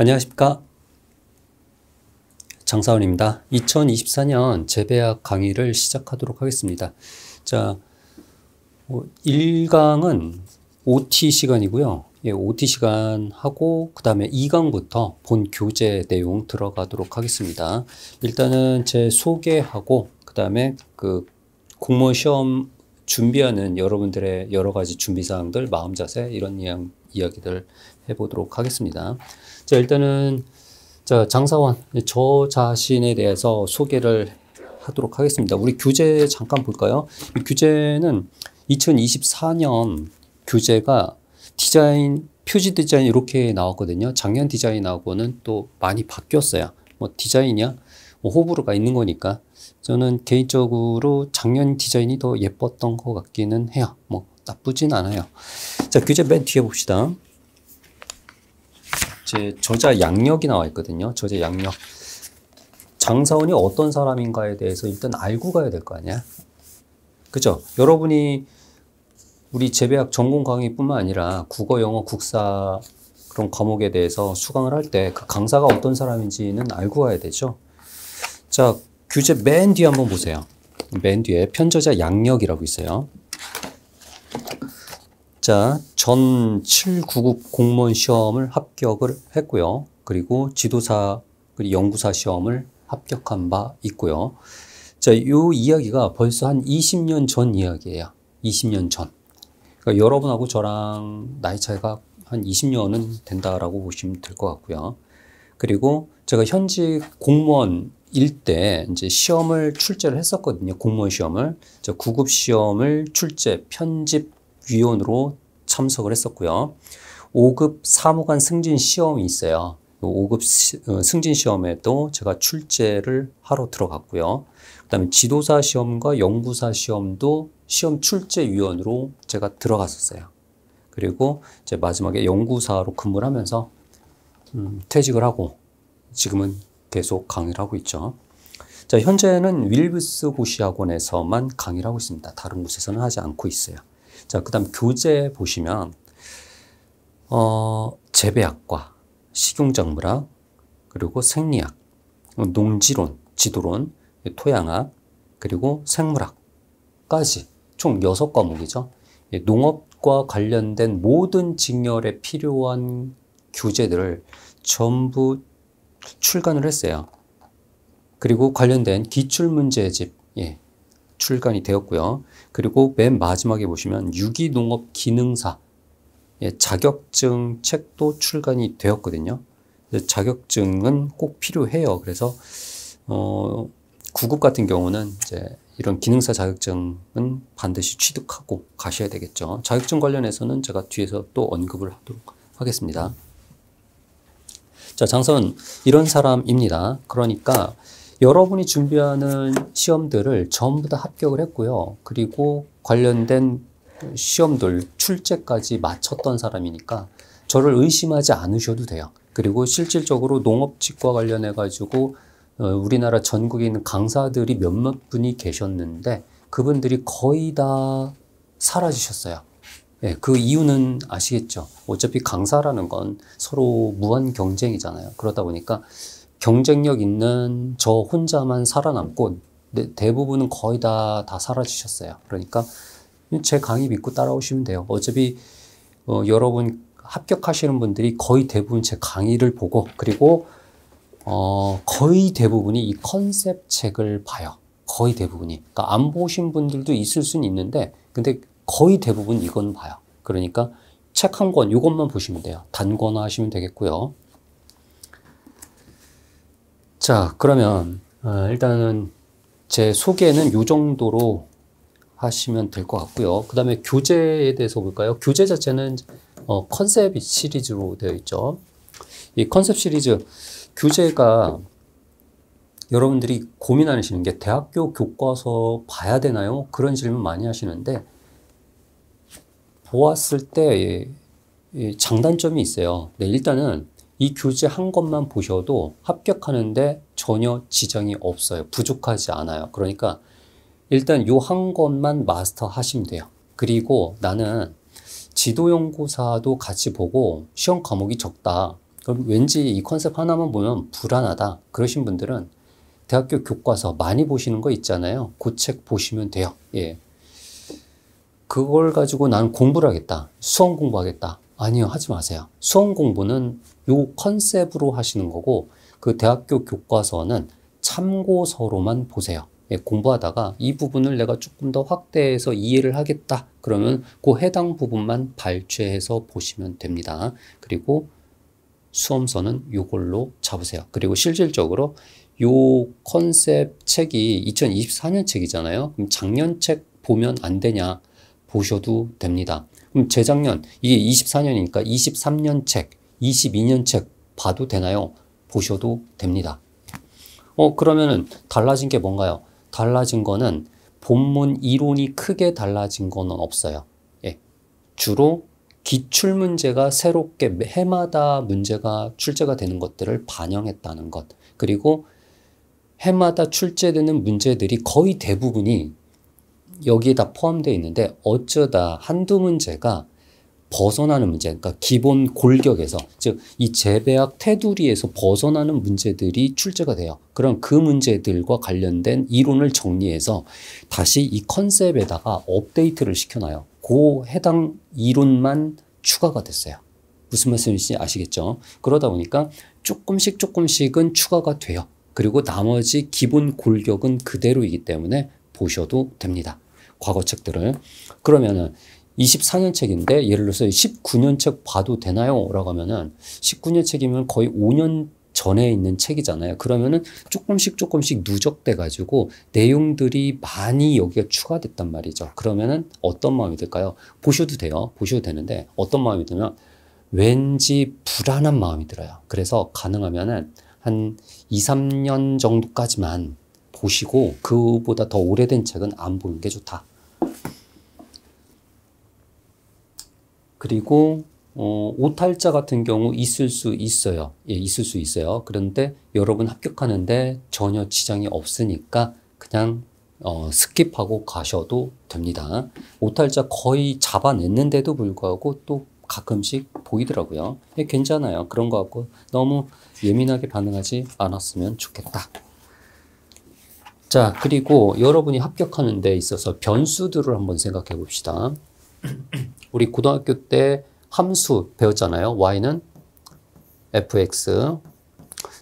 안녕하십니까. 장사원입니다. 2024년 재배학 강의를 시작하도록 하겠습니다. 자, 1강은 뭐 OT 시간이고요. 예, OT 시간 하고 그 다음에 2강부터 본 교재 내용 들어가도록 하겠습니다. 일단은 제 소개하고 그 다음에 그 공무원 시험 준비하는 여러분들의 여러 가지 준비 사항들, 마음 자세 이런 이야기들 해보도록 하겠습니다. 자, 일단은 자, 장사원 저 자신에 대해서 소개를 하도록 하겠습니다. 우리 규제 잠깐 볼까요? 규제는 2024년 규제가 디자인 표지 디자인 이렇게 나왔거든요. 작년 디자인하고는 또 많이 바뀌었어요. 뭐 디자인이야 뭐 호불호가 있는 거니까 저는 개인적으로 작년 디자인이 더 예뻤던 것 같기는 해요. 뭐 나쁘진 않아요. 자 규제 맨 뒤에 봅시다. 제 저자 양력이 나와 있거든요. 저자 양력. 장사원이 어떤 사람인가에 대해서 일단 알고 가야 될 거 아니야? 그죠? 여러분이 우리 재배학 전공 강의뿐만 아니라 국어, 영어, 국사 그런 과목에 대해서 수강을 할 때 그 강사가 어떤 사람인지는 알고 가야 되죠. 자, 교재 맨 뒤에 한번 보세요. 맨 뒤에 편저자 양력이라고 있어요. 자, 전7 9급 공무원 시험을 합격을 했고요. 그리고 지도사, 그리고 연구사 시험을 합격한 바 있고요. 자, 요 이야기가 벌써 한 20년 전 이야기예요. 20년 전. 그러니까 여러분하고 저랑 나이 차이가 한 20년은 된다라고 보시면 될 것 같고요. 그리고 제가 현직 공무원 일때 이제 시험을 출제를 했었거든요. 공무원 시험을. 9급 시험을 출제, 편집, 위원으로 참석을 했었고요. 5급 사무관 승진 시험이 있어요. 5급 어, 승진 시험에도 제가 출제를 하러 들어갔고요. 그다음에 지도사 시험과 연구사 시험도 시험 출제위원으로 제가 들어갔었어요. 그리고 이제 마지막에 연구사로 근무를 하면서 음, 퇴직을 하고 지금은 계속 강의를 하고 있죠. 자, 현재는 윌브스 고시 학원에서만 강의를 하고 있습니다. 다른 곳에서는 하지 않고 있어요. 자, 그 다음 교재 보시면, 어, 재배학과, 식용작물학, 그리고 생리학, 농지론, 지도론, 토양학, 그리고 생물학까지 총 여섯 과목이죠 예, 농업과 관련된 모든 직렬에 필요한 교재들을 전부 출간을 했어요. 그리고 관련된 기출문제집, 예, 출간이 되었고요. 그리고 맨 마지막에 보시면 유기농업기능사 자격증 책도 출간이 되었거든요. 자격증은 꼭 필요해요. 그래서 어, 구급 같은 경우는 이제 이런 기능사 자격증은 반드시 취득하고 가셔야 되겠죠. 자격증 관련해서는 제가 뒤에서 또 언급을 하도록 하겠습니다. 자, 장선 이런 사람입니다. 그러니까 여러분이 준비하는 시험들을 전부 다 합격을 했고요. 그리고 관련된 시험들 출제까지 마쳤던 사람이니까 저를 의심하지 않으셔도 돼요. 그리고 실질적으로 농업직과 관련해 가지고 어, 우리나라 전국에 있는 강사들이 몇몇 분이 계셨는데 그분들이 거의 다 사라지셨어요. 예, 그 이유는 아시겠죠. 어차피 강사라는 건 서로 무한 경쟁이잖아요. 그러다 보니까 경쟁력 있는 저 혼자만 살아남고 네, 대부분은 거의 다, 다 사라지셨어요. 그러니까 제 강의 믿고 따라오시면 돼요. 어차피 어, 여러분 합격하시는 분들이 거의 대부분 제 강의를 보고 그리고 어, 거의 대부분이 이 컨셉 책을 봐요. 거의 대부분이. 그러니까 안 보신 분들도 있을 수는 있는데 근데 거의 대부분 이건 봐요. 그러니까 책 한 권, 이것만 보시면 돼요. 단권화 하시면 되겠고요. 자, 그러면 어, 일단은 제 소개는 이 정도로 하시면 될 것 같고요. 그 다음에 교재에 대해서 볼까요? 교재 자체는 어, 컨셉 시리즈로 되어 있죠. 이 컨셉 시리즈 교재가 여러분들이 고민하시는 게 대학교 교과서 봐야 되나요? 그런 질문 많이 하시는데 보았을 때 장단점이 있어요. 네, 일단은 이 교재 한 것만 보셔도 합격하는데 전혀 지장이 없어요. 부족하지 않아요. 그러니까 일단 요한 것만 마스터 하시면 돼요. 그리고 나는 지도연구사도 같이 보고 시험 과목이 적다. 그럼 왠지 이 컨셉 하나만 보면 불안하다. 그러신 분들은 대학교 교과서 많이 보시는 거 있잖아요. 그 책 보시면 돼요. 예. 그걸 가지고 나는 공부를 하겠다. 수험 공부하겠다. 아니요, 하지 마세요. 수험 공부는 요 컨셉으로 하시는 거고 그 대학교 교과서는 참고서로만 보세요. 예, 공부하다가 이 부분을 내가 조금 더 확대해서 이해를 하겠다. 그러면 그 해당 부분만 발췌해서 보시면 됩니다. 그리고 수험서는 요걸로 잡으세요. 그리고 실질적으로 요 컨셉 책이 2024년 책이잖아요. 그럼 작년 책 보면 안 되냐? 보셔도 됩니다. 그럼 재작년, 이게 24년이니까 23년 책, 22년 책 봐도 되나요? 보셔도 됩니다. 어, 그러면은 달라진 게 뭔가요? 달라진 거는 본문 이론이 크게 달라진 거는 없어요. 예. 주로 기출 문제가 새롭게 해마다 문제가 출제가 되는 것들을 반영했다는 것. 그리고 해마다 출제되는 문제들이 거의 대부분이 여기에 다 포함되어 있는데 어쩌다 한두 문제가 벗어나는 문제, 그러니까 기본 골격에서, 즉, 이 재배학 테두리에서 벗어나는 문제들이 출제가 돼요. 그럼 그 문제들과 관련된 이론을 정리해서 다시 이 컨셉에다가 업데이트를 시켜놔요. 그 해당 이론만 추가가 됐어요. 무슨 말씀인지 아시겠죠? 그러다 보니까 조금씩 조금씩은 추가가 돼요. 그리고 나머지 기본 골격은 그대로이기 때문에 보셔도 됩니다. 과거 책들을. 그러면은 24년 책인데 예를 들어서 19년 책 봐도 되나요? 라고 하면은 19년 책이면 거의 5년 전에 있는 책이잖아요. 그러면은 조금씩 조금씩 누적돼 가지고 내용들이 많이 여기에 추가됐단 말이죠. 그러면은 어떤 마음이 들까요? 보셔도 돼요. 보셔도 되는데 어떤 마음이 드면 왠지 불안한 마음이 들어요. 그래서 가능하면은 한 2, 3년 정도까지만 보시고 그보다 더 오래된 책은 안 보는 게 좋다. 그리고 어, 오탈자 같은 경우 있을 수 있어요. 예, 있을 수 있어요. 그런데 여러분 합격하는데 전혀 지장이 없으니까 그냥 어, 스킵하고 가셔도 됩니다. 오탈자 거의 잡아냈는데도 불구하고 또 가끔씩 보이더라고요. 예, 괜찮아요. 그런 거 갖고 너무 예민하게 반응하지 않았으면 좋겠다. 자, 그리고 여러분이 합격하는 데 있어서 변수들을 한번 생각해 봅시다. 우리 고등학교 때 함수 배웠잖아요. y는 fx.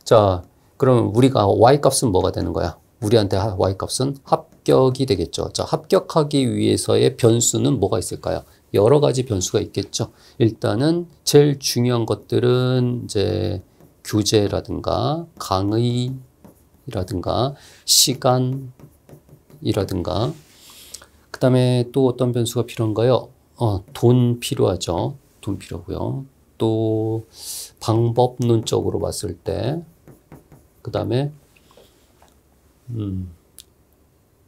자, 그럼 우리가 y 값은 뭐가 되는 거야? 우리한테 y 값은 합격이 되겠죠. 자, 합격하기 위해서의 변수는 뭐가 있을까요? 여러 가지 변수가 있겠죠. 일단은 제일 중요한 것들은 이제 교재라든가 강의라든가 시간이라든가 그 다음에 또 어떤 변수가 필요한가요? 어, 돈 필요하죠. 돈 필요고요. 또 방법론적으로 봤을 때, 그 다음에 음,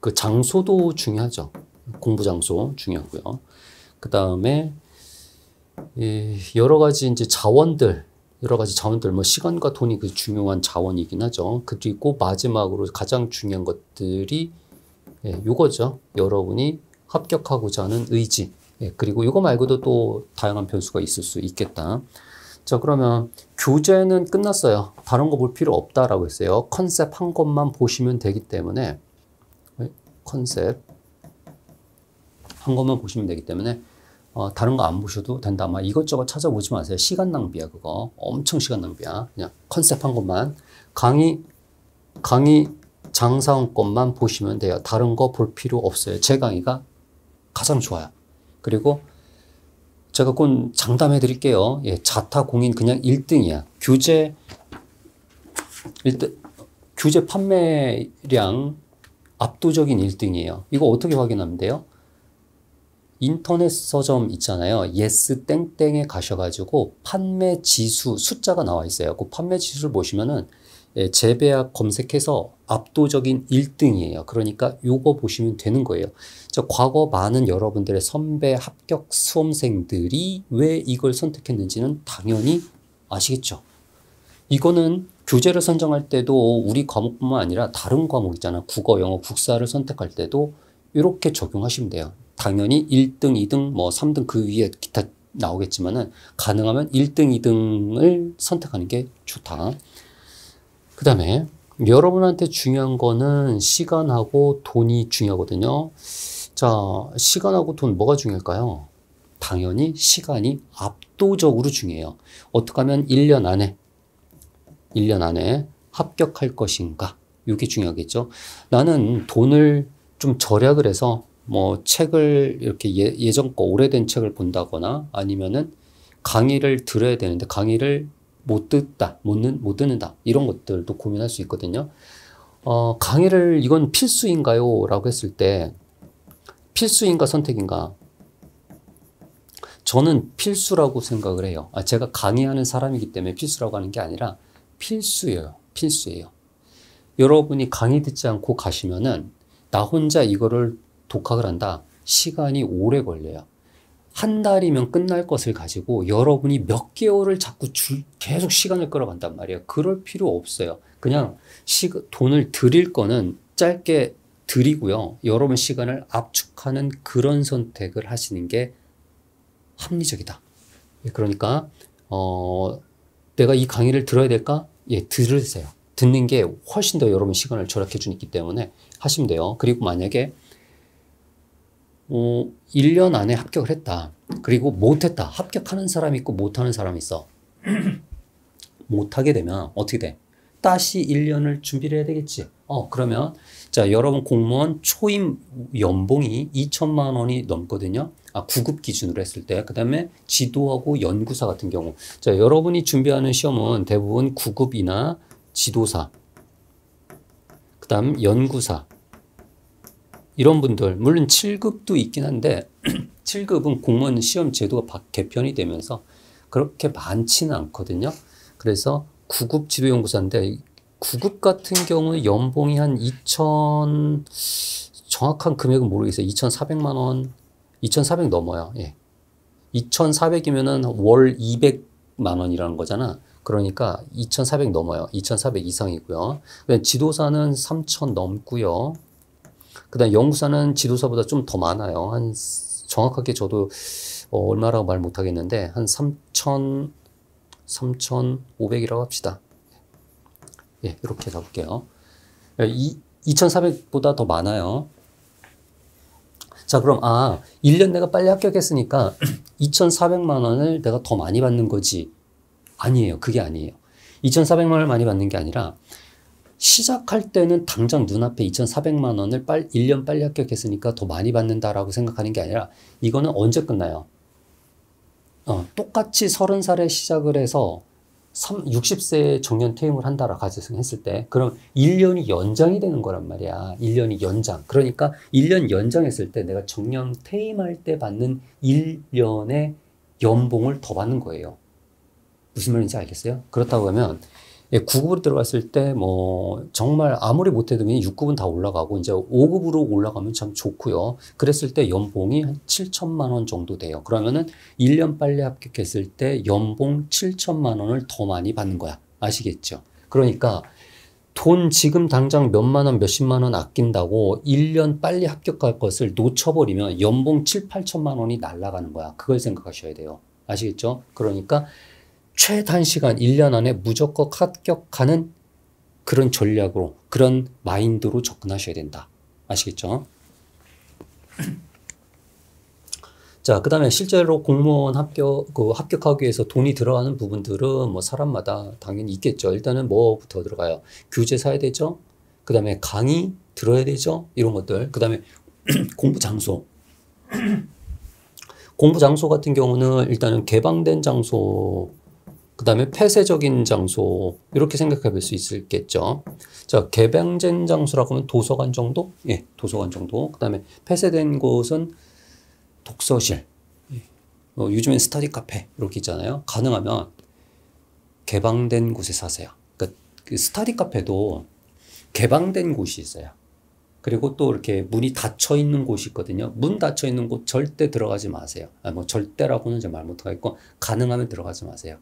그 장소도 중요하죠. 공부 장소 중요하고요. 그 다음에 여러 가지 이제 자원들, 여러 가지 자원들, 뭐 시간과 돈이 그 중요한 자원이긴 하죠. 그리고 마지막으로 가장 중요한 것들이 예, 요거죠. 여러분이 합격하고자 하는 의지. 예, 그리고 이거 말고도 또 다양한 변수가 있을 수 있겠다. 자, 그러면 교재는 끝났어요. 다른 거 볼 필요 없다라고 했어요. 컨셉 한 것만 보시면 되기 때문에 예, 컨셉 한 것만 보시면 되기 때문에 어, 다른 거 안 보셔도 된다. 막 이것저것 찾아보지 마세요. 시간 낭비야 그거. 엄청 시간 낭비야. 그냥 컨셉 한 것만 강의 강의 장사원 것만 보시면 돼요. 다른 거 볼 필요 없어요. 제 강의가 가장 좋아요. 그리고 제가 꼭 장담해 드릴게요. 예, 자타 공인 그냥 1등이야. 규제 일단 규제 판매량 압도적인 1등이에요. 이거 어떻게 확인하면 돼요? 인터넷 서점 있잖아요. 예스 땡땡에 가셔가지고 판매 지수 숫자가 나와 있어요. 그 판매 지수를 보시면은 예, 재배학 검색해서 압도적인 1등이에요. 그러니까 요거 보시면 되는 거예요. 저 과거 많은 여러분들의 선배 합격 수험생들이 왜 이걸 선택했는지는 당연히 아시겠죠. 이거는 교재를 선정할 때도 우리 과목뿐만 아니라 다른 과목 있잖아. 국어, 영어, 국사를 선택할 때도 이렇게 적용하시면 돼요. 당연히 1등, 2등, 뭐 3등 그 위에 기타 나오겠지만은 가능하면 1등, 2등을 선택하는 게 좋다. 그 다음에 여러분한테 중요한 거는 시간하고 돈이 중요하거든요. 자, 시간하고 돈 뭐가 중요할까요? 당연히 시간이 압도적으로 중요해요. 어떻게 하면 1년 안에, 1년 안에 합격할 것인가? 이게 중요하겠죠. 나는 돈을 좀 절약을 해서 뭐 책을 이렇게 예, 예전 거 오래된 책을 본다거나 아니면은 강의를 들어야 되는데 강의를 못 듣다, 못, 는, 못 듣는다 이런 것들도 고민할 수 있거든요. 어, 강의를 이건 필수인가요? 라고 했을 때 필수인가 선택인가? 저는 필수라고 생각을 해요. 아, 제가 강의하는 사람이기 때문에 필수라고 하는 게 아니라 필수예요. 필수예요. 여러분이 강의 듣지 않고 가시면은 나 혼자 이거를 독학을 한다. 시간이 오래 걸려요. 한 달이면 끝날 것을 가지고 여러분이 몇 개월을 자꾸 줄, 계속 시간을 끌어간단 말이에요. 그럴 필요 없어요. 그냥 시, 돈을 드릴 거는 짧게 드리고요. 여러분 시간을 압축하는 그런 선택을 하시는 게 합리적이다. 예, 그러니까, 어, 내가 이 강의를 들어야 될까? 예, 들으세요. 듣는 게 훨씬 더 여러분 시간을 절약해 주기 때문에 하시면 돼요. 그리고 만약에 어, 1년 안에 합격을 했다. 그리고 못했다. 합격하는 사람이 있고 못하는 사람이 있어. 못하게 되면 어떻게 돼? 다시 1년을 준비를 해야 되겠지. 어, 그러면, 자, 여러분 공무원 초임 연봉이 2천만 원이 넘거든요. 아, 9급 기준으로 했을 때. 그 다음에 지도하고 연구사 같은 경우. 자, 여러분이 준비하는 시험은 대부분 9급이나 지도사. 그 다음 연구사. 이런 분들 물론 7급도 있긴 한데 7급은 공무원 시험 제도가 개편이 되면서 그렇게 많지는 않거든요. 그래서 9급 지도연구사인데 9급 같은 경우는 연봉이 한 2천 정확한 금액은 모르겠어요. 2,400만 원, 2,400 넘어요. 예. 2,400이면은 월 200만 원이라는 거잖아. 그러니까 2,400 넘어요. 2,400 이상이고요. 지도사는 3,000 넘고요. 그다음 연구사는 지도사보다 좀 더 많아요. 한 정확하게 저도 어, 얼마라고 말 못하겠는데 한 3천 3,500이라고 합시다. 예, 이렇게 잡을게요. 예, 이 2,400보다 더 많아요. 자, 그럼 아, 1년 내가 빨리 합격했으니까 2,400만 원을 내가 더 많이 받는 거지. 아니에요. 그게 아니에요. 2,400만 원을 많이 받는 게 아니라 시작할 때는 당장 눈앞에 2,400만 원을 빨 1년 빨리 합격했으니까 더 많이 받는다라고 생각하는 게 아니라 이거는 언제 끝나요? 어, 똑같이 30살에 시작을 해서 60세에 정년 퇴임을 한다라 가정했을 때 그럼 1년이 연장이 되는 거란 말이야. 1년이 연장. 그러니까 1년 연장했을 때 내가 정년 퇴임할 때 받는 1년의 연봉을 더 받는 거예요. 무슨 말인지 알겠어요? 그렇다고 하면 예, 9급으로 들어갔을 때 뭐 정말 아무리 못해도 그냥 6급은 다 올라가고 이제 5급으로 올라가면 참 좋고요. 그랬을 때 연봉이 한 7천만 원 정도 돼요. 그러면은 1년 빨리 합격했을 때 연봉 7천만 원을 더 많이 받는 거야. 아시겠죠? 그러니까 돈 지금 당장 몇 만 원, 몇십만 원 아낀다고 1년 빨리 합격할 것을 놓쳐버리면 연봉 7, 8천만 원이 날아가는 거야. 그걸 생각하셔야 돼요. 아시겠죠? 그러니까 최단시간 1년 안에 무조건 합격하는 그런 전략으로 그런 마인드로 접근하셔야 된다. 아시겠죠? 자, 그 다음에 실제로 공무원 합격, 그 합격하기 위해서 돈이 들어가는 부분들은 뭐 사람마다 당연히 있겠죠. 일단은 뭐부터 들어가요? 교재 사야 되죠? 그 다음에 강의 들어야 되죠? 이런 것들. 그 다음에 공부 장소. 공부 장소 같은 경우는 일단은 개방된 장소 그 다음에 폐쇄적인 장소 이렇게 생각해 볼 수 있겠죠. 자 개방된 장소라고 하면 도서관 정도, 예, 도서관 정도. 그 다음에 폐쇄된 곳은 독서실. 어, 요즘엔 스터디 카페 이렇게 있잖아요. 가능하면 개방된 곳에 사세요. 그러니까 그 스터디 카페도 개방된 곳이 있어요. 그리고 또 이렇게 문이 닫혀 있는 곳이 있거든요. 문 닫혀 있는 곳 절대 들어가지 마세요. 아, 뭐 절대라고는 말 못하겠고 가능하면 들어가지 마세요.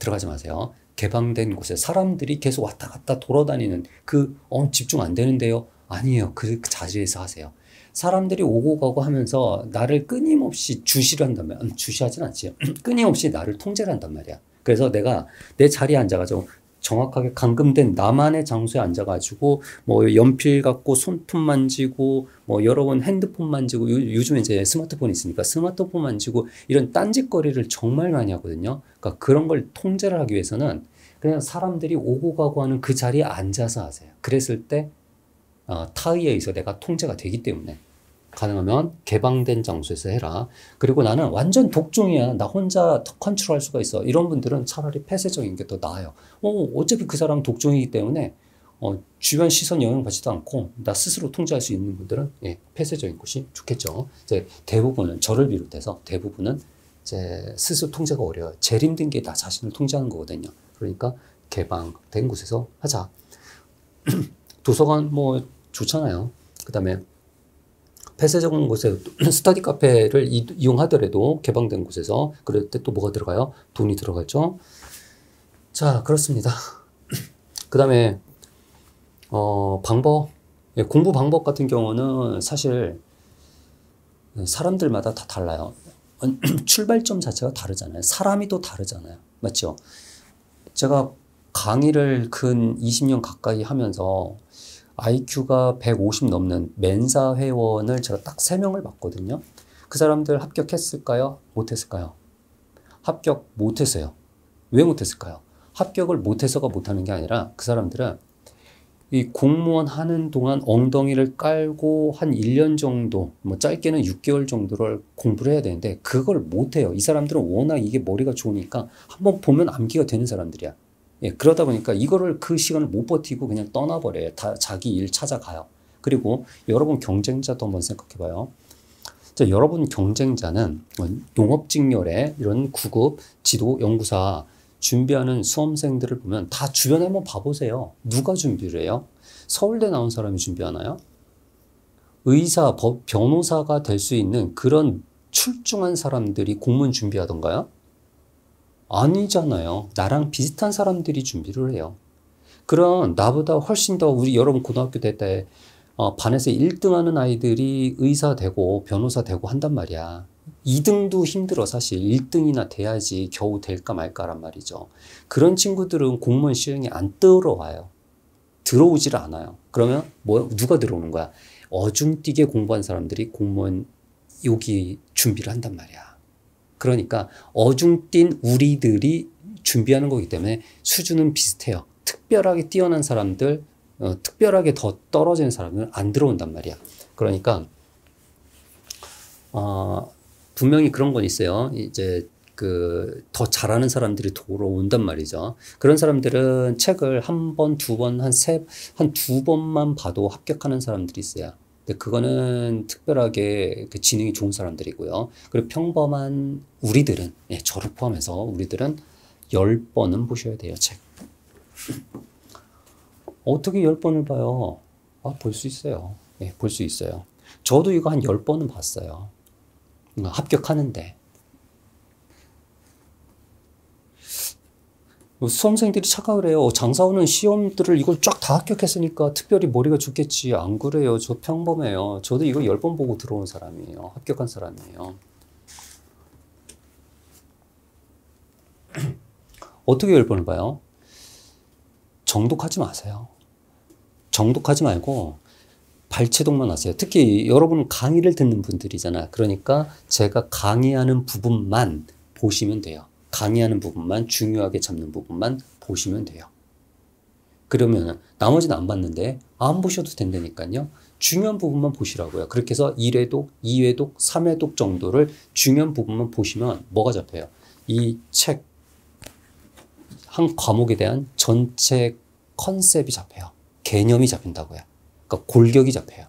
들어가지 마세요. 개방된 곳에 사람들이 계속 왔다 갔다 돌아다니는 그 어, 집중 안 되는데요. 아니에요. 그 자리에서 하세요. 사람들이 오고 가고 하면서 나를 끊임없이 주시를 한단 말이야. 음, 주시하진 않지. 끊임없이 나를 통제를 한단 말이야. 그래서 내가 내 자리에 앉아가지고 정확하게 감금된 나만의 장소에 앉아가지고 뭐 연필 갖고 손톱 만지고 뭐 여러 번 핸드폰 만지고 요, 즘에 이제 스마트폰이 있으니까 스마트폰 만지고 이런 딴짓거리를 정말 많이 하거든요. 그러니까 그런 걸 통제를 하기 위해서는 그냥 사람들이 오고 가고 하는 그 자리에 앉아서 하세요. 그랬을 때 어, 타의에 의해서 내가 통제가 되기 때문에 가능하면 개방된 장소에서 해라. 그리고 나는 완전 독종이야. 나 혼자 컨트롤할 수가 있어. 이런 분들은 차라리 폐쇄적인 게 더 나아요. 어, 어차피 그 사람 독종이기 때문에 어, 주변 시선 영향받지도 않고 나 스스로 통제할 수 있는 분들은 예, 폐쇄적인 곳이 좋겠죠. 이제 대부분은 저를 비롯해서 대부분은 제 스스로 통제가 어려워요. 제일 힘든 게 나 자신을 통제하는 거거든요. 그러니까 개방된 곳에서 하자. 도서관 뭐 좋잖아요. 그 다음에 폐쇄적 인 곳에 스터디 카페를 이, 이용하더라도 개방된 곳에서 그럴 때 또 뭐가 들어가요? 돈이 들어가죠. 자 그렇습니다. 그 다음에 어, 방법 예, 공부 방법 같은 경우는 사실 사람들마다 다 달라요. 출발점 자체가 다르잖아요. 사람이 또 다르잖아요. 맞죠? 제가 강의를 근 20년 가까이 하면서 IQ가 150 넘는 맨사 회원을 제가 딱 3명을 봤거든요. 그 사람들 합격했을까요? 못했을까요? 합격 못했어요. 왜 못했을까요? 합격을 못해서가 못하는 게 아니라 그 사람들은 이 공무원 하는 동안 엉덩이를 깔고 한 1년 정도, 뭐 짧게는 6개월 정도를 공부를 해야 되는데 그걸 못해요. 이 사람들은 워낙 이게 머리가 좋으니까 한번 보면 암기가 되는 사람들이야. 예, 그러다 보니까 이거를 그 시간을 못 버티고 그냥 떠나버려요. 다 자기 일 찾아가요. 그리고 여러분 경쟁자도 한번 생각해봐요. 자, 여러분 경쟁자는 뭐 농업직렬에 이런 구급 지도 연구사 준비하는 수험생들을 보면 다 주변에 한번 봐보세요. 누가 준비를 해요? 서울대 나온 사람이 준비하나요? 의사, 법, 변호사가 될 수 있는 그런 출중한 사람들이 공문 준비하던가요? 아니잖아요. 나랑 비슷한 사람들이 준비를 해요. 그런 나보다 훨씬 더 우리 여러분 고등학교 때 어, 반에서 1등 하는 아이들이 의사 되고 변호사 되고 한단 말이야. 2등도 힘들어 사실 1등이나 돼야지 겨우 될까 말까란 말이죠. 그런 친구들은 공무원 시험이 안 들어와요. 들어오질 않아요. 그러면 뭐 누가 들어오는 거야? 어중뛰게 공부한 사람들이 공무원 여기 준비를 한단 말이야. 그러니까 어중뛴 우리들이 준비하는 거기 때문에 수준은 비슷해요. 특별하게 뛰어난 사람들, 어, 특별하게 더 떨어지는 사람은 안 들어온단 말이야. 그러니까 어, 분명히 그런 건 있어요. 이제 그 더 잘하는 사람들이 돌아온단 말이죠. 그런 사람들은 책을 한 번, 두 번, 한 세, 한 두 번만 봐도 합격하는 사람들이 있어요. 근데 그거는 특별하게 그 지능이 좋은 사람들이고요. 그리고 평범한 우리들은, 예, 저를 포함해서 우리들은 열 번은 보셔야 돼요, 책. 어떻게 열 번을 봐요? 아, 볼 수 있어요. 예, 볼 수 있어요. 저도 이거 한 열번은 봤어요. 합격하는데. 뭐 수험생들이 착각을 해요. 어, 장사오는 시험들을 이걸 쫙 다 합격했으니까 특별히 머리가 죽겠지. 안 그래요. 저 평범해요. 저도 이걸 열 번 보고 들어온 사람이에요. 합격한 사람이에요. 어떻게 열 번을 봐요? 정독하지 마세요. 정독하지 말고 발췌독만 하세요. 특히 여러분 강의를 듣는 분들이잖아. 그러니까 제가 강의하는 부분만 보시면 돼요. 강의하는 부분만 중요하게 잡는 부분만 보시면 돼요. 그러면 나머지는 안 봤는데 안 보셔도 된다니까요. 중요한 부분만 보시라고요. 그렇게 해서 1회독, 2회독, 3회독 정도를 중요한 부분만 보시면 뭐가 잡혀요? 이 책 한 과목에 대한 전체 컨셉이 잡혀요. 개념이 잡힌다고요. 그러니까 골격이 잡혀요.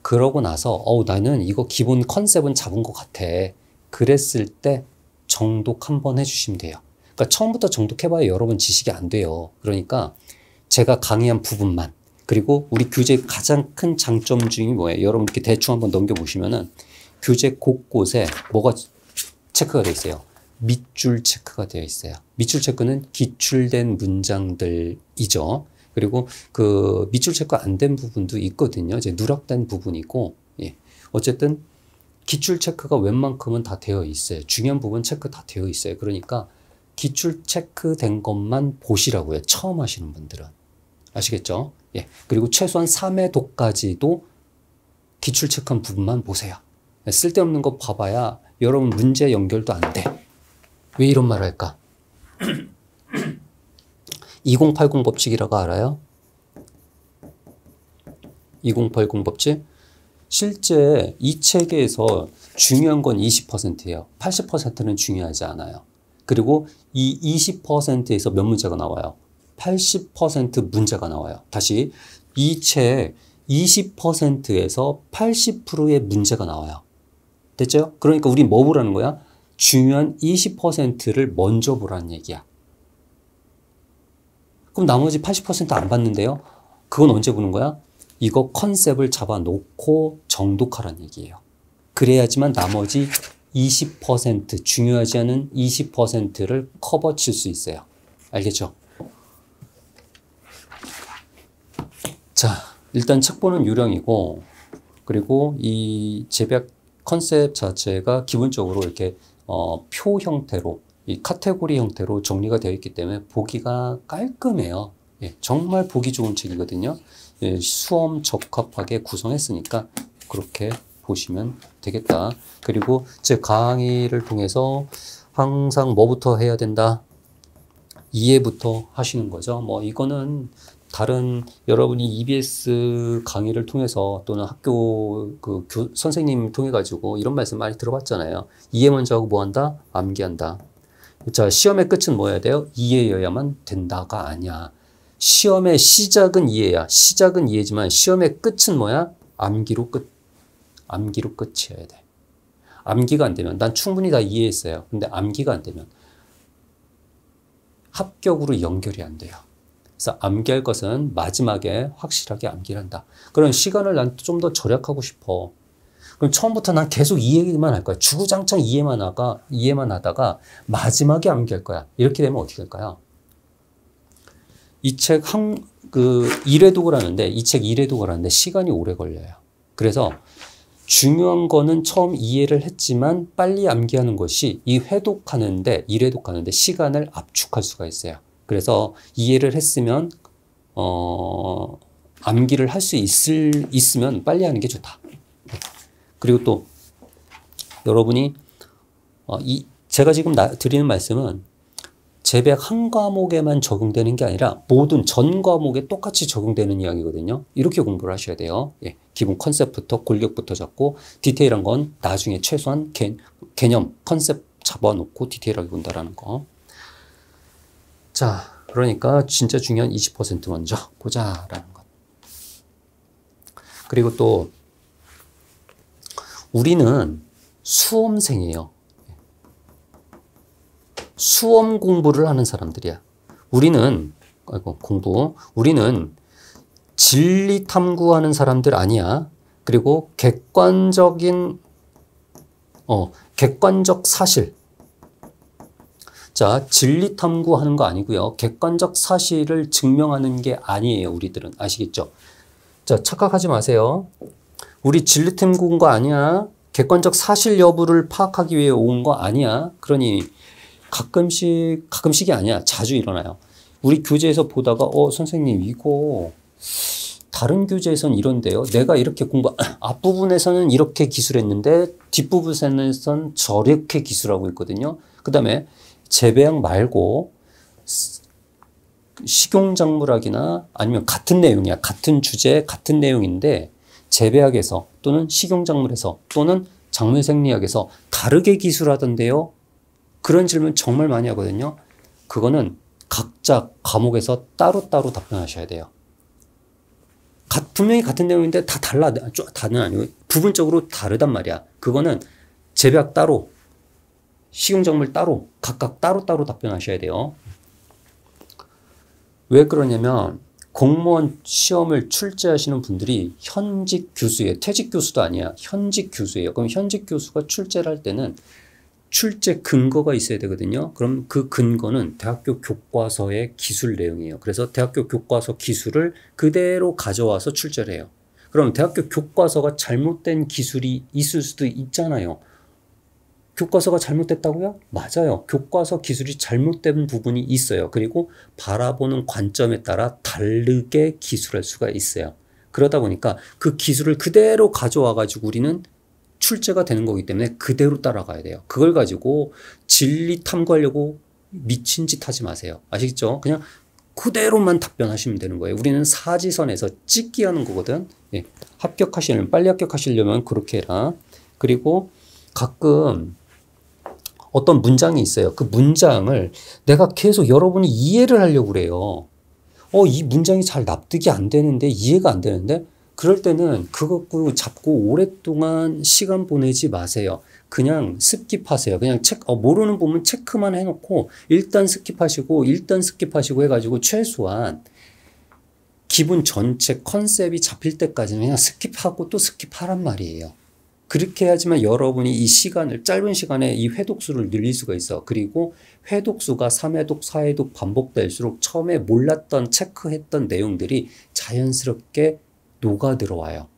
그러고 나서 어우 나는 이거 기본 컨셉은 잡은 것 같아. 그랬을 때 정독 한 번 해주시면 돼요. 그러니까 처음부터 정독해봐야 여러분 지식이 안 돼요. 그러니까 제가 강의한 부분만 그리고 우리 교재 가장 큰 장점 중이 뭐예요? 여러분 이렇게 대충 한번 넘겨보시면은 교재 곳곳에 뭐가 체크가 되어 있어요. 밑줄 체크가 되어 있어요. 밑줄 체크는 기출된 문장들이죠. 그리고 그 밑줄 체크 안 된 부분도 있거든요. 이제 누락된 부분이고, 예. 어쨌든 기출 체크가 웬만큼은 다 되어 있어요. 중요한 부분 체크 다 되어 있어요. 그러니까 기출 체크된 것만 보시라고요. 처음 하시는 분들은. 아시겠죠? 예. 그리고 최소한 3회도까지도 기출 체크한 부분만 보세요. 쓸데없는 거 봐봐야 여러분 문제 연결도 안 돼. 왜 이런 말 할까? 2080 법칙이라고 알아요? 2080 법칙? 실제 이 책에서 중요한 건 20%예요. 80%는 중요하지 않아요. 그리고 이 20%에서 몇 문제가 나와요? 80% 문제가 나와요. 다시 이 책 20%에서 80%의 문제가 나와요. 됐죠? 그러니까 우리 뭐 보라는 거야? 중요한 20%를 먼저 보라는 얘기야. 그럼 나머지 80%안 봤는데요? 그건 언제 보는 거야? 이거 컨셉을 잡아놓고 정독하란 얘기예요. 그래야지만 나머지 20% 중요하지 않은 20%를 커버 칠수 있어요. 알겠죠? 자, 일단 책보는 유령이고 그리고 이 제백 컨셉 자체가 기본적으로 이렇게 어, 표 형태로 이 카테고리 형태로 정리가 되어 있기 때문에 보기가 깔끔해요. 예, 정말 보기 좋은 책이거든요. 예, 수험 적합하게 구성했으니까 그렇게 보시면 되겠다. 그리고 제 강의를 통해서 항상 뭐부터 해야 된다? 이해부터 하시는 거죠. 뭐 이거는 다른 여러분이 EBS 강의를 통해서 또는 학교 그 교, 선생님 통해 가지고 이런 말씀 많이 들어봤잖아요. 이해 먼저 하고 뭐 한다? 암기한다. 자, 시험의 끝은 뭐야 돼요? 이해여야만 된다가 아니야. 시험의 시작은 이해야. 시작은 이해지만 시험의 끝은 뭐야? 암기로 끝. 암기로 끝이어야 돼. 암기가 안 되면 난 충분히 다 이해했어요. 근데 암기가 안 되면 합격으로 연결이 안 돼요. 그래서 암기할 것은 마지막에 확실하게 암기를 한다. 그런 시간을 난 좀 더 절약하고 싶어. 그럼 처음부터 난 계속 이 얘기만 할 거야. 주구장창 이해만 하가 다 이해만 하다가 마지막에 암기할 거야. 이렇게 되면 어떻게 될까요? 이책 한, 그, 1회독을 하는데, 이책 1회독을 하는데 시간이 오래 걸려요. 그래서 중요한 거는 처음 이해를 했지만 빨리 암기하는 것이 이 회독하는데, 1회독하는데 시간을 압축할 수가 있어요. 그래서 이해를 했으면, 어, 암기를 할 수 있을, 있으면 빨리 하는 게 좋다. 그리고 또 여러분이, 어, 이, 제가 지금 나, 드리는 말씀은 재배한 과목에만 적용되는 게 아니라 모든 전 과목에 똑같이 적용되는 이야기거든요. 이렇게 공부를 하셔야 돼요. 예, 기본 컨셉부터 골격부터 잡고 디테일한 건 나중에 최소한 개, 개념, 컨셉 잡아놓고 디테일하게 본다라는 거. 자, 그러니까 진짜 중요한 20% 먼저 보자라는 것. 그리고 또 우리는 수험생이에요. 수험 공부를 하는 사람들이야. 우리는 아이고 공부. 우리는 진리 탐구하는 사람들 아니야. 그리고 객관적인 어 객관적 사실. 자, 진리 탐구하는 거 아니고요. 객관적 사실을 증명하는 게 아니에요. 우리들은 아시겠죠? 자, 착각하지 마세요. 우리 진리 탐구인 거 아니야. 객관적 사실 여부를 파악하기 위해 온 거 아니야. 그러니 가끔씩, 가끔씩이 아니야. 자주 일어나요. 우리 교재에서 보다가, 어, 선생님, 이거, 다른 교재에선 이런데요. 내가 이렇게 공부, 앞부분에서는 이렇게 기술했는데, 뒷부분에선 저렇게 기술하고 있거든요. 그 다음에, 재배약 말고, 식용작물학이나 아니면 같은 내용이야. 같은 주제, 같은 내용인데, 재배학에서 또는 식용작물에서 또는 작물생리학에서 다르게 기술하던데요. 그런 질문 정말 많이 하거든요. 그거는 각자 과목에서 따로따로 답변하셔야 돼요. 분명히 같은 내용인데 다 달라. 다는 아니고 부분적으로 다르단 말이야. 그거는 제약 따로, 식용작물 따로, 각각 따로따로 답변하셔야 돼요. 왜 그러냐면 공무원 시험을 출제하시는 분들이 현직 교수예요. 퇴직 교수도 아니야. 현직 교수예요. 그럼 현직 교수가 출제를 할 때는 출제 근거가 있어야 되거든요. 그럼 그 근거는 대학교 교과서의 기술 내용이에요. 그래서 대학교 교과서 기술을 그대로 가져와서 출제를 해요. 그럼 대학교 교과서가 잘못된 기술이 있을 수도 있잖아요. 교과서가 잘못됐다고요? 맞아요. 교과서 기술이 잘못된 부분이 있어요. 그리고 바라보는 관점에 따라 다르게 기술할 수가 있어요. 그러다 보니까 그 기술을 그대로 가져와가지고 우리는 출제가 되는 거기 때문에 그대로 따라가야 돼요. 그걸 가지고 진리 탐구하려고 미친 짓 하지 마세요. 아시겠죠? 그냥 그대로만 답변하시면 되는 거예요. 우리는 사지선에서 찍기 하는 거거든. 예. 합격하시려면, 빨리 합격하시려면 그렇게 해라. 그리고 가끔 어떤 문장이 있어요. 그 문장을 내가 계속 여러분이 이해를 하려고 그래요. 어, 이 문장이 잘 납득이 안 되는데, 이해가 안 되는데, 그럴 때는 그거 잡고 오랫동안 시간 보내지 마세요. 그냥 스킵하세요. 그냥 책, 어, 모르는 부분 체크만 해놓고 일단 스킵하시고 일단 스킵하시고 해가지고 최소한 기분 전체 컨셉이 잡힐 때까지는 그냥 스킵하고 또 스킵하란 말이에요. 그렇게 해야지만 여러분이 이 시간을 짧은 시간에 이 회독수를 늘릴 수가 있어. 그리고 회독수가 3회독, 4회독 반복될수록 처음에 몰랐던 체크했던 내용들이 자연스럽게 녹아 들어와요.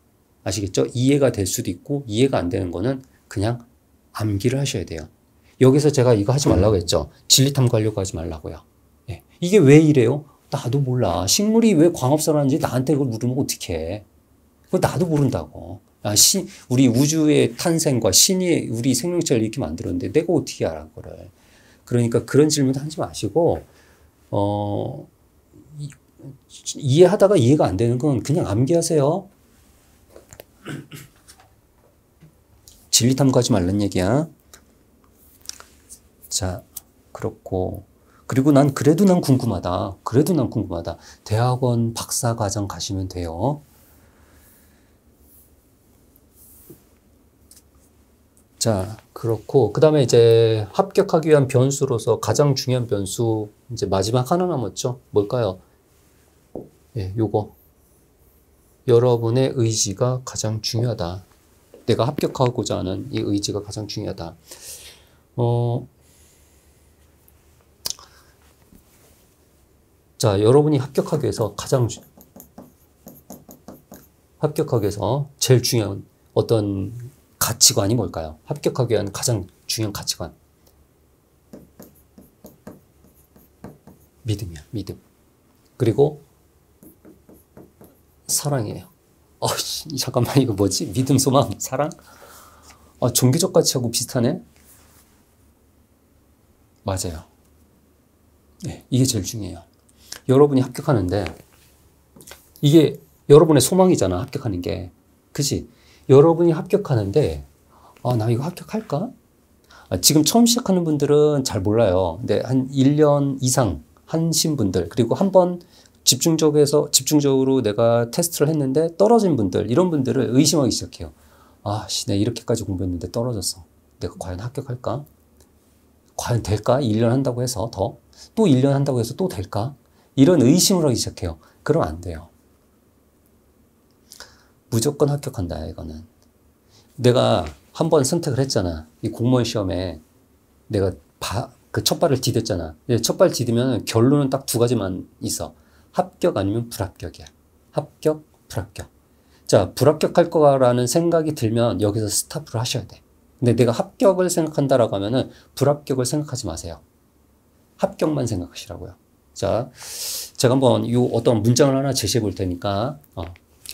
아시겠죠? 이해가 될 수도 있고 이해가 안 되는 거는 그냥 암기를 하셔야 돼요. 여기서 제가 이거 하지 말라고 했죠. 진리 탐구하려고 하지 말라고요. 예. 이게 왜 이래요? 나도 몰라. 식물이 왜 광합성하는지 나한테 그걸 물으면 어떡해. 그거 나도 모른다고. 아, 시, 우리 우주의 탄생과 신이 우리 생명체를 이렇게 만들었는데 내가 어떻게 알아, 그걸. 그러니까 그런 질문 하지 마시고, 어, 이해하다가 이해가 안 되는 건 그냥 암기하세요. 진리 탐구하지 말란 얘기야. 자, 그렇고. 그리고 난 그래도 난 궁금하다. 그래도 난 궁금하다. 대학원 박사 과정 가시면 돼요. 자, 그렇고. 그 다음에 이제 합격하기 위한 변수로서 가장 중요한 변수, 이제 마지막 하나 남았죠? 뭘까요? 예, 요거. 여러분의 의지가 가장 중요하다. 내가 합격하고자 하는 이 의지가 가장 중요하다. 어, 자, 여러분이 합격하기 위해서 가장 합격하기 위해서 제일 중요한 어떤 가치관이 뭘까요? 합격하기 위한 가장 중요한 가치관. 믿음이야, 믿음. 그리고 사랑이에요. 어, 잠깐만 이거 뭐지? 믿음, 소망, 사랑? 아, 종교적 가치하고 비슷하네. 맞아요. 네, 이게 제일 중요해요. 여러분이 합격하는데 이게 여러분의 소망이잖아 합격하는 게 그치 여러분이 합격하는데 아 나 이거 합격할까 아, 지금 처음 시작하는 분들은 잘 몰라요 근데 한 1년 이상 한신 분들 그리고 한번 집중적으로 해서 집중적으로 내가 테스트를 했는데 떨어진 분들 이런 분들을 의심하기 시작해요. 아씨 내가 이렇게까지 공부했는데 떨어졌어. 내가 과연 합격할까? 과연 될까? 1년 한다고 해서 더? 또 1년 한다고 해서 또 될까? 이런 의심을 하기 시작해요. 그럼 안 돼요. 무조건 합격한다, 이거는. 내가 한 번 선택을 했잖아. 이 공무원 시험에 내가 바, 그 첫발을 디뎠잖아. 예, 첫발 디디면 결론은 딱 두 가지만 있어. 합격 아니면 불합격이야. 합격, 불합격. 자, 불합격할 거라는 생각이 들면 여기서 스탑을 하셔야 돼. 근데 내가 합격을 생각한다라고 하면은 불합격을 생각하지 마세요. 합격만 생각하시라고요. 자, 제가 한번 이 어떤 문장을 하나 제시해 볼 테니까, 어,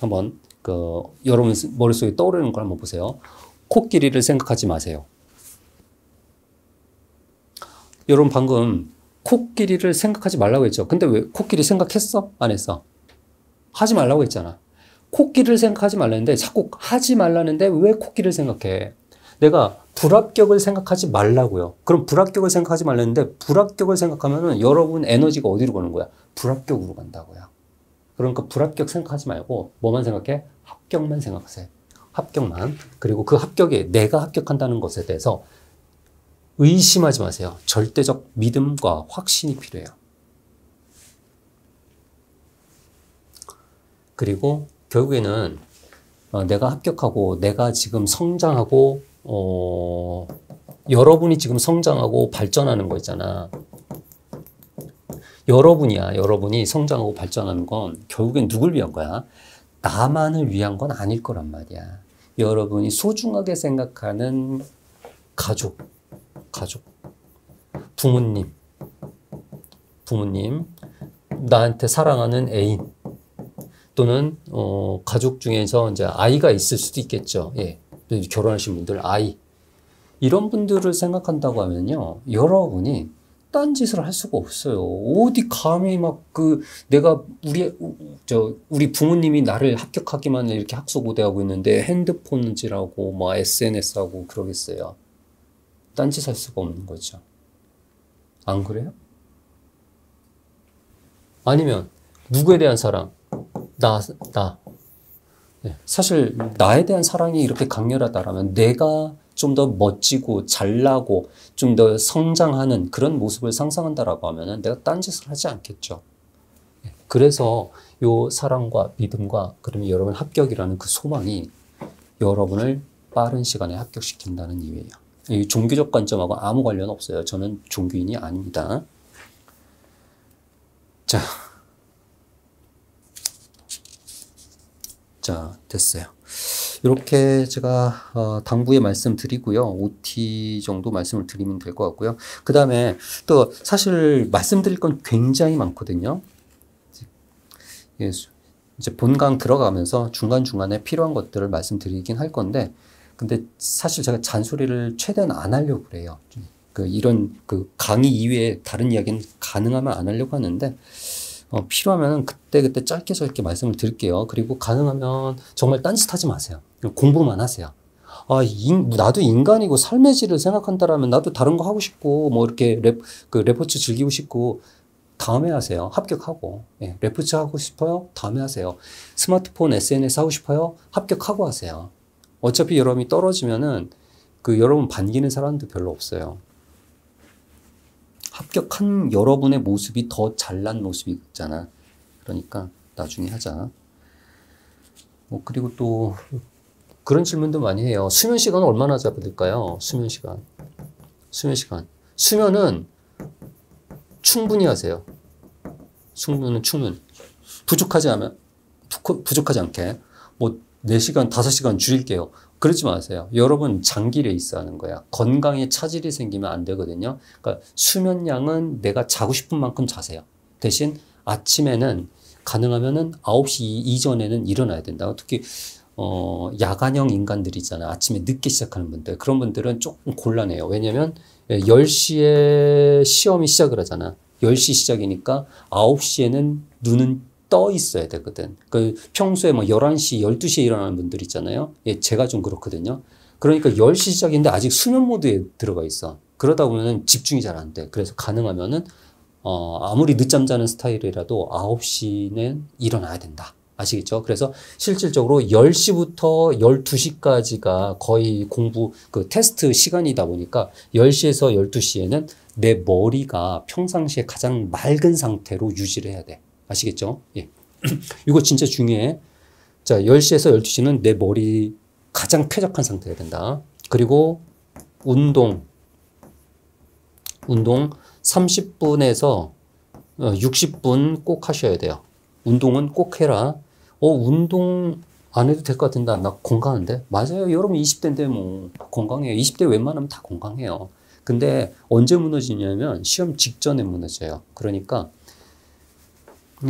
한번 그, 여러분 머릿속에 떠오르는 걸 한번 보세요. 코끼리를 생각하지 마세요. 여러분 방금 코끼리를 생각하지 말라고 했죠. 근데 왜 코끼리 생각했어? 안 했어? 하지 말라고 했잖아. 코끼리를 생각하지 말라는데 자꾸 하지 말라는데 왜 코끼리를 생각해? 내가 불합격을 생각하지 말라고요. 그럼 불합격을 생각하지 말라는데 불합격을 생각하면은 여러분 에너지가 어디로 가는 거야? 불합격으로 간다고요. 그러니까 불합격 생각하지 말고 뭐만 생각해? 합격만 생각하세요. 합격만. 그리고 그합격에 내가 합격한다는 것에 대해서 의심하지 마세요. 절대적 믿음과 확신이 필요해요. 그리고 결국에는 어, 내가 합격하고 내가 지금 성장하고 어, 여러분이 지금 성장하고 발전하는 거 있잖아. 여러분이야. 여러분이 성장하고 발전하는 건 결국엔 누굴 위한 거야? 나만을 위한 건 아닐 거란 말이야. 여러분이 소중하게 생각하는 가족, 가족, 부모님, 부모님, 나한테 사랑하는 애인, 또는 어, 가족 중에서 이제 아이가 있을 수도 있겠죠. 예. 결혼하신 분들 아이 이런 분들을 생각한다고 하면요 여러분이 딴 짓을 할 수가 없어요. 어디 감히 막그 내가 우리 저 우리 부모님이 나를 합격하기만 이렇게 학수고대하고 있는데 핸드폰지라고 뭐 SNS 하고 그러겠어요. 딴짓 할 수가 없는 거죠. 안 그래요? 아니면 누구에 대한 사랑? 나, 나. 네. 사실 나에 대한 사랑이 이렇게 강렬하다라면 내가 좀 더 멋지고 잘나고 좀 더 성장하는 그런 모습을 상상한다라고 하면 내가 딴짓을 하지 않겠죠. 네. 그래서 요 사랑과 믿음과 그러면 여러분 합격이라는 그 소망이 여러분을 빠른 시간에 합격시킨다는 이유예요. 이 종교적 관점하고 아무 관련 없어요. 저는 종교인이 아닙니다. 자. 자, 됐어요. 이렇게 제가 어, 당부의 말씀 드리고요. OT 정도 말씀을 드리면 될 것 같고요. 그 다음에 또 사실 말씀드릴 건 굉장히 많거든요. 이제 본강 들어가면서 중간중간에 필요한 것들을 말씀드리긴 할 건데 근데 사실 제가 잔소리를 최대한 안 하려고 그래요. 그 이런 그 강의 이외에 다른 이야기는 가능하면 안 하려고 하는데 어, 필요하면 그때 그때 짧게 짧게 말씀을 드릴게요. 그리고 가능하면 정말 딴짓하지 마세요. 공부만 하세요. 아, 인, 나도 인간이고 삶의 질을 생각한다라면 나도 다른 거 하고 싶고 뭐 이렇게 랩, 그 레포츠 즐기고 싶고 다음에 하세요. 합격하고. 예, 레포츠 하고 싶어요? 다음에 하세요. 스마트폰 SNS 하고 싶어요? 합격하고 하세요. 어차피 여러분이 떨어지면은 그 여러분 반기는 사람도 별로 없어요. 합격한 여러분의 모습이 더 잘난 모습이 있잖아. 그러니까 나중에 하자. 뭐 그리고 또 그런 질문도 많이 해요. 수면 시간 얼마나 잡을까요? 아 수면 시간. 수면 시간. 수면은 충분히 하세요. 수면은 충분. 부족하지 않으면 부족하지 않게 뭐 4시간, 5시간 줄일게요. 그러지 마세요. 여러분 장기 레이스 하는 거야. 건강에 차질이 생기면 안 되거든요. 그러니까 수면량은 내가 자고 싶은 만큼 자세요. 대신 아침에는 가능하면은 9시 이전에는 일어나야 된다. 특히 어, 야간형 인간들이잖아. 아침에 늦게 시작하는 분들. 그런 분들은 조금 곤란해요. 왜냐면 10시에 예, 시험이 시작을 하잖아. 10시 시작이니까 9시에는 눈은 떠 있어야 되거든. 그 평소에 뭐 11시, 12시에 일어나는 분들 있잖아요. 예, 제가 좀 그렇거든요. 그러니까 10시 시작인데 아직 수면 모드에 들어가 있어. 그러다 보면은 집중이 잘 안 돼. 그래서 가능하면은 어, 아무리 늦잠 자는 스타일이라도 9시는 일어나야 된다. 아시겠죠? 그래서 실질적으로 10시부터 12시까지가 거의 공부, 그 테스트 시간이다 보니까 10시에서 12시에는 내 머리가 평상시에 가장 맑은 상태로 유지를 해야 돼. 아시겠죠? 예. 이거 진짜 중요해. 자, 10시에서 12시는 내 머리 가장 쾌적한 상태가 된다. 그리고 운동. 운동 30분에서 60분 어, 꼭 하셔야 돼요. 운동은 꼭 해라. 어, 운동 안 해도 될 것 같은데 나 건강한데? 맞아요. 여러분 20대인데 뭐 건강해요. 20대 웬만하면 다 건강해요. 근데 언제 무너지냐면 시험 직전에 무너져요. 그러니까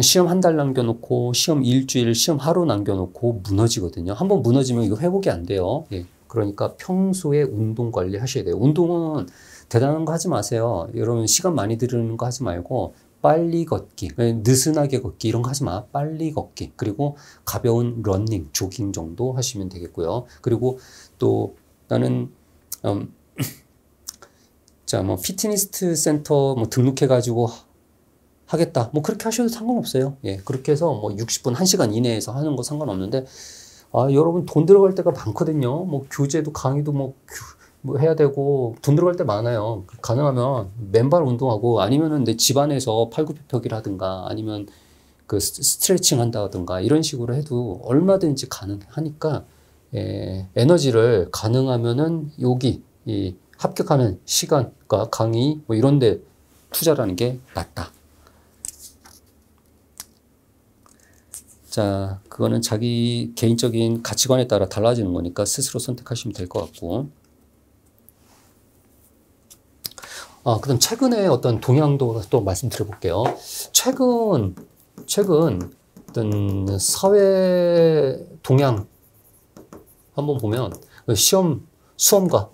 시험 한 달 남겨놓고 시험 일주일, 시험 하루 남겨놓고 무너지거든요. 한번 무너지면 이거 회복이 안 돼요. 예. 그러니까 평소에 운동 관리 하셔야 돼요. 운동은 대단한 거 하지 마세요. 여러분 시간 많이 들이는 거 하지 말고 빨리 걷기, 예, 느슨하게 걷기 이런 거 하지 마. 빨리 걷기. 그리고 가벼운 러닝, 조깅 정도 하시면 되겠고요. 그리고 또 나는 음, 자, 뭐 피트니스 센터 뭐 등록해 가지고 하겠다. 뭐 그렇게 하셔도 상관없어요. 예, 그렇게 해서 뭐 60분, 1시간 이내에서 하는 거 상관없는데, 아, 여러분 돈 들어갈 때가 많거든요. 뭐 교재도 강의도 뭐, 규, 뭐 해야 되고, 돈 들어갈 때 많아요. 가능하면 맨발 운동하고 아니면은 내 집안에서 팔굽혀펴기라든가 아니면 그 스트레칭 한다든가 이런 식으로 해도 얼마든지 가능하니까, 예, 에너지를 가능하면은 여기, 이 합격하는 시간과 강의 뭐 이런 데 투자라는 게 낫다. 자, 그거는 자기 개인적인 가치관에 따라 달라지는 거니까 스스로 선택하시면 될 것 같고. 아, 그럼 최근에 어떤 동향도 또 말씀드려볼게요. 최근, 최근 어떤 사회 동향 한번 보면 시험, 수험과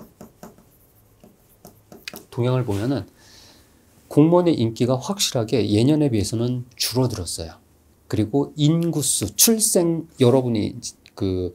동향을 보면은 공무원의 인기가 확실하게 예년에 비해서는 줄어들었어요. 그리고 인구수, 출생, 여러분이 그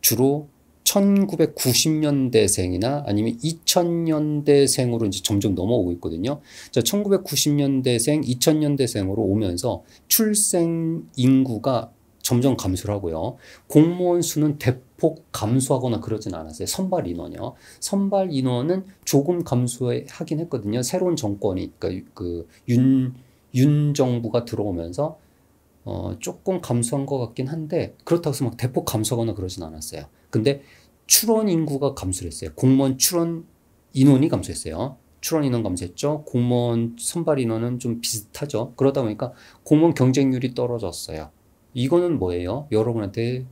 주로 1990년대생이나 아니면 2000년대생으로 이제 점점 넘어오고 있거든요. 자, 1990년대생, 2000년대생으로 오면서 출생 인구가 점점 감소를 하고요. 공무원 수는 대폭 감소하거나 그러진 않았어요. 선발 인원이요. 선발 인원은 조금 감소하긴 했거든요. 새로운 정권이 그그 그러니까 윤, 윤 정부가 들어오면서 어, 조금 감소한 것 같긴 한데 그렇다고 해서 막 대폭 감소하거나 그러진 않았어요. 근데 출원 인구가 감소를 했어요. 공무원 출원 인원이 감소했어요. 출원 인원 감소했죠. 공무원 선발 인원은 좀 비슷하죠. 그러다 보니까 공무원 경쟁률이 떨어졌어요. 이거는 뭐예요? 여러분한테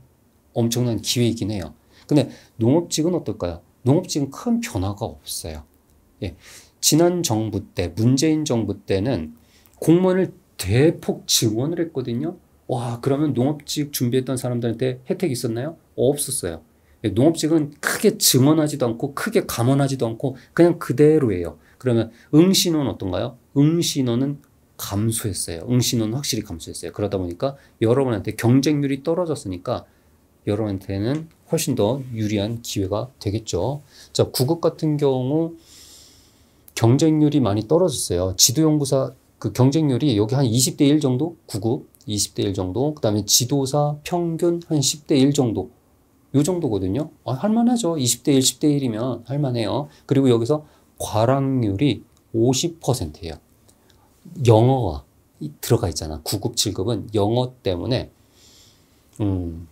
엄청난 기회이긴 해요. 근데 농업직은 어떨까요? 농업직은 큰 변화가 없어요. 예. 지난 정부 때, 문재인 정부 때는 공무원을 대폭 증원을 했거든요. 와, 그러면 농업직 준비했던 사람들한테 혜택이 있었나요? 없었어요. 예, 농업직은 크게 증언하지도 않고 크게 감원하지도 않고 그냥 그대로예요. 그러면 응신원는 어떤가요? 응신원은 감소했어요. 응신원은 확실히 감소했어요. 그러다 보니까 여러분한테 경쟁률이 떨어졌으니까 여러분한테는 훨씬 더 유리한 기회가 되겠죠. 자, 국업 같은 경우 경쟁률이 많이 떨어졌어요. 지도연구사 그 경쟁률이 여기 한 20대 1 정도, 구급 20대 1 정도, 그 다음에 지도사 평균 한 10대 1 정도, 요 정도거든요. 아, 할만하죠. 20대 1, 10대 1이면 할만해요. 그리고 여기서 과락률이 50%예요. 영어가 들어가 있잖아. 9급, 7급은 영어 때문에, 음,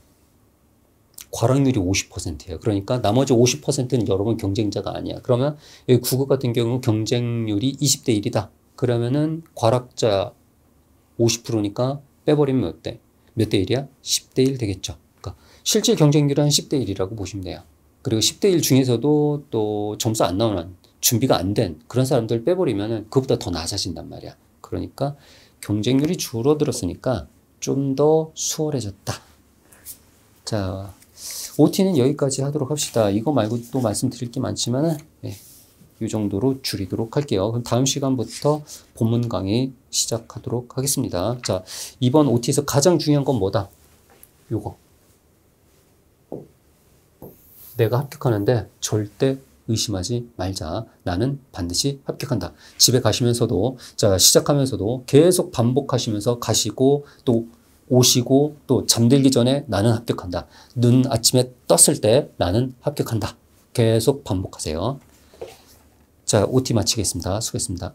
과락률이 50%예요. 그러니까 나머지 50%는 여러분 경쟁자가 아니야. 그러면 여기 9급 같은 경우 경쟁률이 20대 1이다. 그러면은 과락자 50%니까 빼버리면 몇 대? 몇대 1이야? 10 대 1 되겠죠. 그러니까 실제 경쟁률은 10 대 1이라고 보시면 돼요. 그리고 10 대 1 중에서도 또 점수 안 나오는 준비가 안 된 그런 사람들 빼버리면은 그보다 더 낮아진단 말이야. 그러니까 경쟁률이 줄어들었으니까 좀 더 수월해졌다. 자, OT는 여기까지 하도록 합시다. 이거 말고 또 말씀드릴 게 많지만은 예. 이 정도로 줄이도록 할게요. 그럼 다음 시간부터 본문 강의 시작하도록 하겠습니다. 자, 이번 OT에서 가장 중요한 건 뭐다? 요거. 내가 합격하는데 절대 의심하지 말자. 나는 반드시 합격한다. 집에 가시면서도, 자, 시작하면서도 계속 반복하시면서 가시고 또 오시고 또 잠들기 전에 나는 합격한다. 눈 아침에 떴을 때 나는 합격한다. 계속 반복하세요. 자, OT 마치겠습니다. 수고했습니다.